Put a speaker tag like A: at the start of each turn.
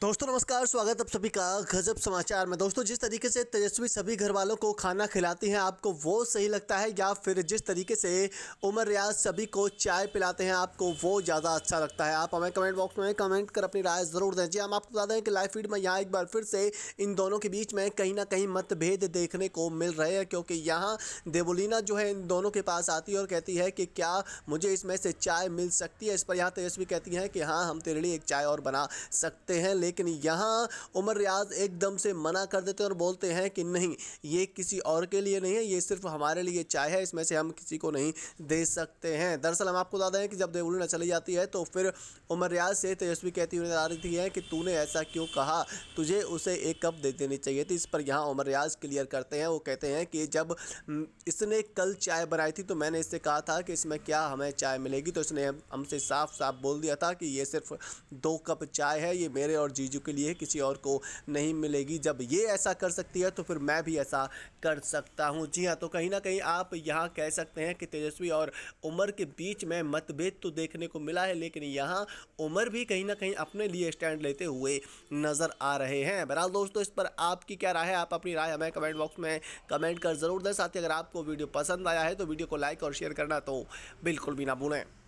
A: दोस्तों नमस्कार स्वागत आप सभी का गजब समाचार में दोस्तों जिस तरीके से तेजस्वी सभी घर वालों को खाना खिलाती हैं आपको वो सही लगता है या फिर जिस तरीके से उमर रियाज सभी को चाय पिलाते हैं आपको वो ज़्यादा अच्छा लगता है आप हमें कमेंट बॉक्स में कमेंट कर अपनी राय ज़रूर दें जी हाँ, हम आपको बता दें कि लाइव फीड में यहाँ एक बार फिर से इन दोनों के बीच में कहीं ना कहीं मतभेद देखने को मिल रहे हैं क्योंकि यहाँ देवोलिना जो है इन दोनों के पास आती है और कहती है कि क्या मुझे इसमें से चाय मिल सकती है इस पर यहाँ तेजस्वी कहती हैं कि हाँ हम तेरे लिए एक चाय और बना सकते हैं लेकिन यहाँ उमर रियाज एकदम से मना कर देते हैं और बोलते हैं कि नहीं ये किसी और के लिए नहीं है ये सिर्फ हमारे लिए चाय है इसमें से हम किसी को नहीं दे सकते हैं दरअसल हम आपको बता दें कि जब देवली ना चली जाती है तो फिर उमर रियाज से तेजस्वी कहती हुई नजर आ रही है कि तूने ऐसा क्यों कहा तुझे उसे एक कप दे देनी चाहिए थी इस पर यहाँ उमर रियाज क्लियर करते हैं वो कहते हैं कि जब हम्म, इसने कल चाय बनाई थी तो मैंने इससे कहा था कि इसमें क्या हमें चाय मिलेगी तो इसने हमसे साफ साफ बोल दिया था कि ये सिर्फ दो कप चाय है ये मेरे और जीजू के लिए किसी और को नहीं मिलेगी जब ये ऐसा कर सकती है तो फिर मैं भी ऐसा कर सकता हूँ जी हाँ तो कहीं ना कहीं आप यहाँ कह सकते हैं कि तेजस्वी और उमर के बीच में मतभेद तो देखने को मिला है लेकिन यहाँ उमर भी कहीं ना कहीं अपने लिए स्टैंड लेते हुए नज़र आ रहे हैं बहरहाल दोस्तों इस पर आपकी क्या राय है आप अपनी राय हमें कमेंट बॉक्स में कमेंट कर ज़रूर दें साथ ही अगर आपको वीडियो पसंद आया है तो वीडियो को लाइक और शेयर करना तो बिल्कुल भी ना भूलें